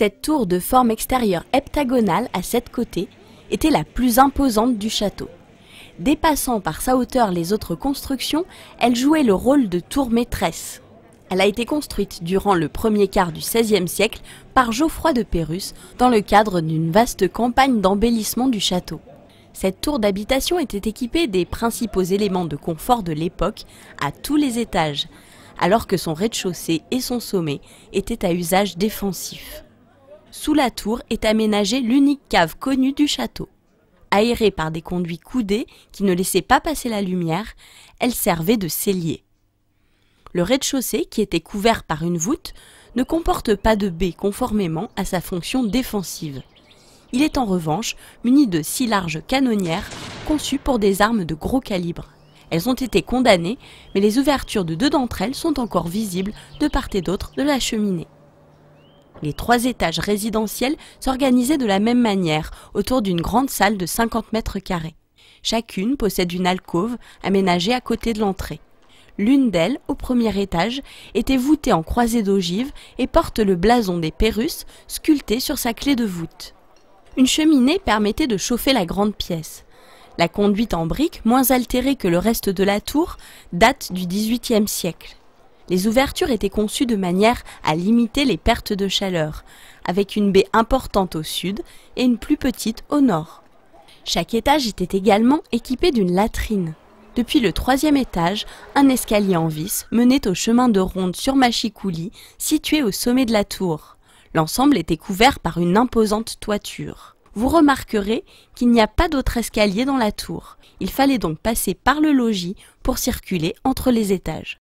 Cette tour de forme extérieure heptagonale à sept côtés était la plus imposante du château. Dépassant par sa hauteur les autres constructions, elle jouait le rôle de tour maîtresse. Elle a été construite durant le premier quart du XVIe siècle par Geoffroy de Pérusse dans le cadre d'une vaste campagne d'embellissement du château. Cette tour d'habitation était équipée des principaux éléments de confort de l'époque à tous les étages, alors que son rez-de-chaussée et son sommet étaient à usage défensif. Sous la tour est aménagée l'unique cave connue du château. Aérée par des conduits coudés qui ne laissaient pas passer la lumière, elle servait de cellier. Le rez-de-chaussée, qui était couvert par une voûte, ne comporte pas de baie conformément à sa fonction défensive. Il est en revanche muni de six larges canonnières conçues pour des armes de gros calibre. Elles ont été condamnées, mais les ouvertures de deux d'entre elles sont encore visibles de part et d'autre de la cheminée. Les trois étages résidentiels s'organisaient de la même manière, autour d'une grande salle de 50 mètres carrés. Chacune possède une alcôve aménagée à côté de l'entrée. L'une d'elles, au premier étage, était voûtée en croisée d'ogives et porte le blason des Pérus sculpté sur sa clé de voûte. Une cheminée permettait de chauffer la grande pièce. La conduite en briques, moins altérée que le reste de la tour, date du XVIIIe siècle les ouvertures étaient conçues de manière à limiter les pertes de chaleur, avec une baie importante au sud et une plus petite au nord. Chaque étage était également équipé d'une latrine. Depuis le troisième étage, un escalier en vis menait au chemin de ronde sur Machicouli, situé au sommet de la tour. L'ensemble était couvert par une imposante toiture. Vous remarquerez qu'il n'y a pas d'autre escalier dans la tour. Il fallait donc passer par le logis pour circuler entre les étages.